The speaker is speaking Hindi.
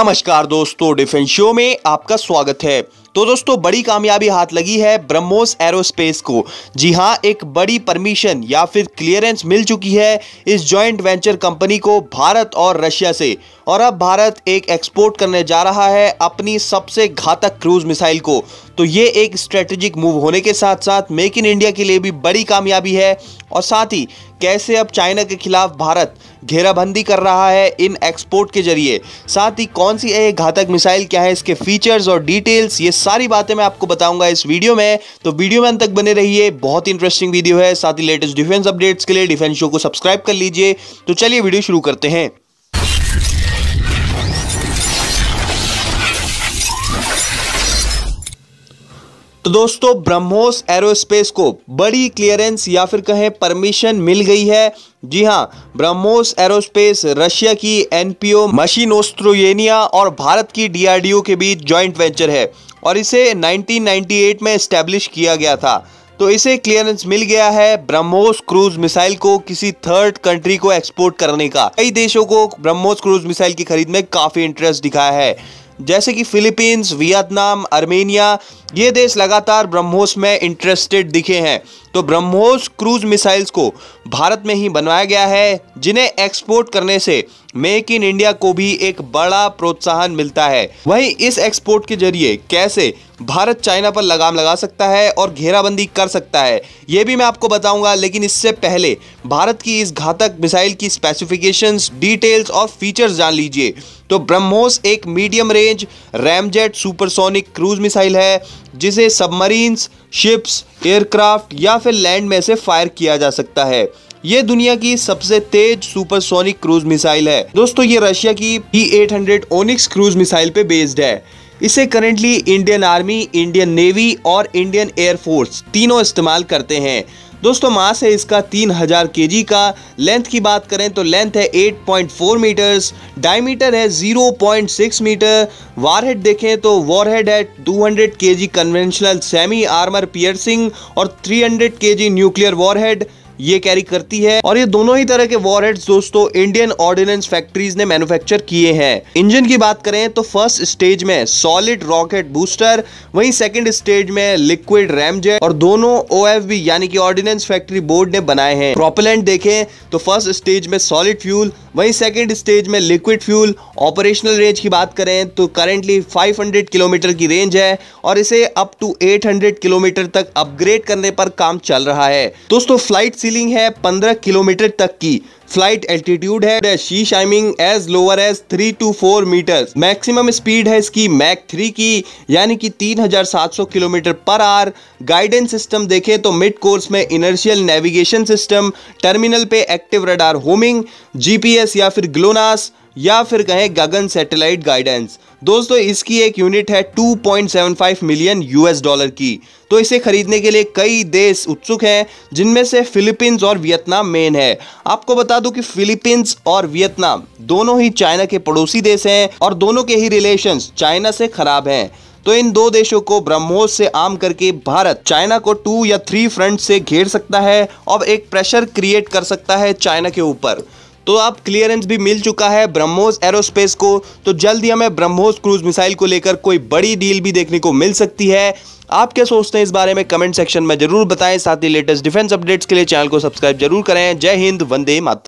नमस्कार दोस्तों डिफेंस शो में आपका स्वागत है तो दोस्तों बड़ी कामयाबी हाथ लगी है ब्रह्मोस एरोस्पेस को जी हाँ एक बड़ी परमिशन या फिर क्लियरेंस मिल चुकी है इस जॉइंट वेंचर कंपनी को भारत और रशिया से और अब भारत एक एक्सपोर्ट करने जा रहा है अपनी सबसे घातक क्रूज मिसाइल को तो ये एक स्ट्रेटेजिक मूव होने के साथ साथ मेक इन इंडिया के लिए भी बड़ी कामयाबी है और साथ ही कैसे अब चाइना के खिलाफ भारत घेराबंदी कर रहा है इन एक्सपोर्ट के जरिए साथ ही कौन सी घातक मिसाइल क्या है इसके फीचर्स और डिटेल्स ये सारी बातें मैं आपको बताऊंगा इस वीडियो में तो वीडियो में अंत तक बने रहिए बहुत ही इंटरेस्टिंग वीडियो है साथ ही लेटेस्ट डिफेंस अपडेट्स के लिए डिफेंस शो को सब्सक्राइब कर लीजिए तो चलिए वीडियो शुरू करते हैं तो दोस्तों ब्रह्मोस एरोस्पेस को बड़ी क्लियरेंस या फिर कहें परमिशन मिल गई है जी हाँ ब्रह्मोस एरोस्पेस रशिया की एनपीओ मशीनोस्ट्रोयनिया और भारत की डीआरडीओ के बीच जॉइंट वेंचर है और इसे 1998 में एस्टेब्लिश किया गया था तो इसे क्लियरेंस मिल गया है ब्रह्मोस क्रूज मिसाइल को किसी थर्ड कंट्री को एक्सपोर्ट करने का कई देशों को ब्रह्मोस क्रूज मिसाइल की खरीद में काफी इंटरेस्ट दिखाया है जैसे कि फिलीपींस वियतनाम आर्मेनिया ये देश लगातार ब्रह्मोस में इंटरेस्टेड दिखे हैं तो ब्रह्मोस क्रूज मिसाइल्स को भारत में ही बनवाया गया है जिन्हें एक्सपोर्ट करने से मेक इन इंडिया को भी एक बड़ा प्रोत्साहन मिलता है वहीं इस एक्सपोर्ट के जरिए कैसे भारत चाइना पर लगाम लगा सकता है और घेराबंदी कर सकता है ये भी मैं आपको बताऊंगा लेकिन इससे पहले भारत की इस घातक मिसाइल की स्पेसिफिकेशंस डिटेल्स और फीचर्स जान लीजिए तो ब्रह्मोस एक medium range ramjet supersonic cruise missile है जिसे सबमरीन्स शिप्स एयरक्राफ्ट या फिर लैंड में से फायर किया जा सकता है ये दुनिया की सबसे तेज सुपरसोनिक क्रूज मिसाइल है दोस्तों ये रशिया की P eight Onyx cruise missile पे बेस्ड है इसे currently Indian army Indian navy और इंडियन एयरफोर्स तीनों इस्तेमाल करते हैं दोस्तों मास है इसका 3000 हज़ार का लेंथ की बात करें तो लेंथ है 8.4 मीटर्स डायमीटर है 0.6 मीटर वारहेड देखें तो वॉरहेड है 200 hundred conventional semi armour piercing और 300 हंड्रेड न्यूक्लियर वॉरहेड ये कैरी करती है और ये दोनों ही तरह के वॉरहेड्स दोस्तों इंडियन ऑर्डिनेंस फैक्ट्रीज ने मैन्युफैक्चर किए हैं इंजन की बात करें तो फर्स्ट स्टेज में सॉलिड रॉकेट बूस्टर वहीं सेकेंड स्टेज में लिक्विड रैमजेट और दोनों ओ यानी कि ऑर्डिनेंस फैक्ट्री बोर्ड ने बनाए हैं प्रोपेलेंट देखें तो फर्स्ट स्टेज में सॉलिड फ्यूल वहीं सेकेंड स्टेज में लिक्विड फ्यूल ऑपरेशनल रेंज की बात करें तो करेंटली 500 किलोमीटर की रेंज है और इसे अप टू 800 किलोमीटर तक अपग्रेड करने पर काम चल रहा है दोस्तों फ्लाइट सीलिंग है 15 किलोमीटर तक की फ्लाइट एल्टीट्यूड है sea skimming as lower as three to four metre maximum speed है इसकी मैक थ्री की यानी कि 3700 किलोमीटर पर आर गाइडेंस सिस्टम देखें तो मिड कोर्स में इनर्शियल नेविगेशन सिस्टम टर्मिनल पे active radar homing GPS GPS या फिर ग्लोनास या फिर कहें गगन सैटेलाइट गाइडेंस दोस्तों इसकी एक यूनिट है 2.75 मिलियन यूएस डॉलर की तो इसे खरीदने के लिए कई देश उत्सुक हैं जिनमें से फिलीपींस और वियतनाम मेन है आपको बता दूं कि फिलीपींस और वियतनाम दोनों ही चाइना के पड़ोसी देश हैं और दोनों के ही रिलेशंस चाइना से खराब हैं तो इन दो देशों को ब्रह्मोस से आम करके भारत चाइना को टू या थ्री फ्रंट से घेर सकता है और एक प्रेशर क्रिएट कर सकता है चाइना के ऊपर तो आप क्लियरेंस भी मिल चुका है ब्रह्मोस एरोस्पेस को तो जल्द ही हमें ब्रह्मोस क्रूज मिसाइल को लेकर कोई बड़ी डील भी देखने को मिल सकती है आप क्या सोचते हैं इस बारे में कमेंट सेक्शन में जरूर बताएं साथ ही लेटेस्ट डिफेंस अपडेट्स के लिए चैनल को सब्सक्राइब जरूर करें जय हिंद वंदे मातरम